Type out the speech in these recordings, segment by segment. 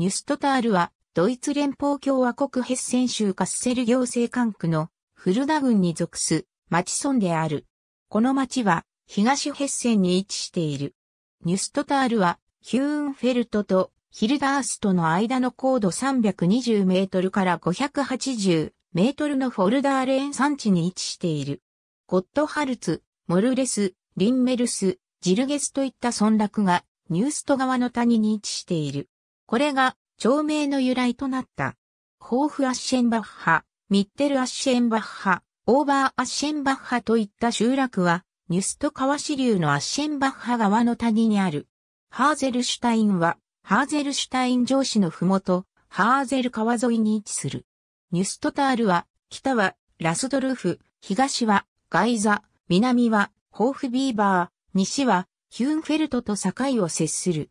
ニュストタールは、ドイツ連邦共和国ヘッセン州カッセル行政管区のフルダ郡に属す町村である。この町は東ヘッセンに位置している。ニュストタールはヒューンフェルトとヒルダースとの間の高度320メートルから580メートルのフォルダーレーン山地に位置している。ゴットハルツ、モルレス、リンメルス、ジルゲスといった村落がニュースト側の谷に位置している。これが町名の由来となった。ホーフ・アッシェンバッハ、ミッテル・アッシェンバッハ、オーバー・アッシェンバッハといった集落は、ニュスト川支流のアッシェンバッハ川の谷にある。ハーゼルシュタインは、ハーゼルシュタイン城市のふもと、ハーゼル川沿いに位置する。ニュストタールは、北はラスドルフ、東はガイザ、南はホーフビーバー、西はヒューンフェルトと境を接する。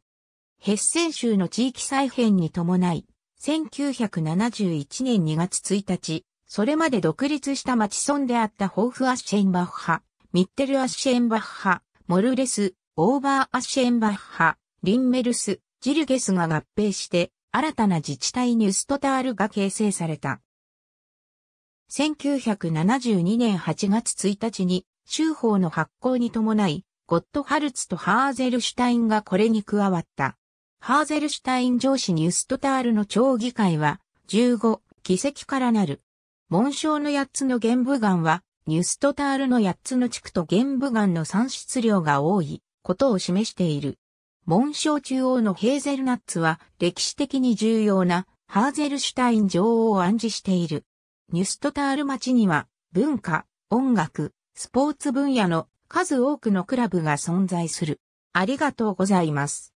ヘッセン州の地域再編に伴い、1971年2月1日、それまで独立した町村であったホーフ・アッシェンバッハ、ミッテル・アッシェンバッハ、モルレス、オーバー・アッシェンバッハ、リンメルス、ジルゲスが合併して、新たな自治体ニュストタールが形成された。1972年8月1日に、州法の発行に伴い、ゴットハルツとハーゼルシュタインがこれに加わった。ハーゼルシュタイン上司ニュストタールの町議会は、15、議席からなる。紋章の8つの玄武岩は、ニュストタールの8つの地区と玄武岩の産出量が多いことを示している。紋章中央のヘーゼルナッツは歴史的に重要なハーゼルシュタイン女王を暗示している。ニュストタール町には文化、音楽、スポーツ分野の数多くのクラブが存在する。ありがとうございます。